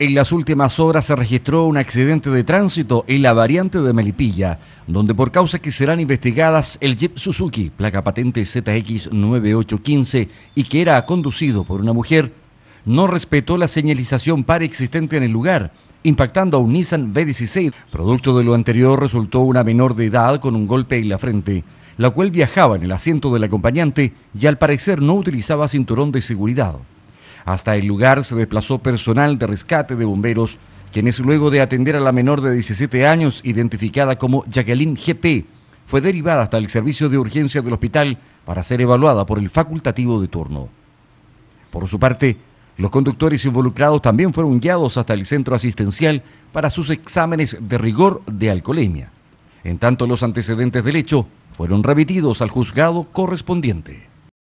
En las últimas horas se registró un accidente de tránsito en la variante de Melipilla, donde por causas que serán investigadas el Jeep Suzuki, placa patente ZX9815, y que era conducido por una mujer, no respetó la señalización para existente en el lugar, impactando a un Nissan v 16 Producto de lo anterior resultó una menor de edad con un golpe en la frente, la cual viajaba en el asiento del acompañante y al parecer no utilizaba cinturón de seguridad. Hasta el lugar se desplazó personal de rescate de bomberos, quienes luego de atender a la menor de 17 años, identificada como Jacqueline GP, fue derivada hasta el servicio de urgencia del hospital para ser evaluada por el facultativo de turno. Por su parte, los conductores involucrados también fueron guiados hasta el centro asistencial para sus exámenes de rigor de alcoholemia. En tanto, los antecedentes del hecho fueron remitidos al juzgado correspondiente.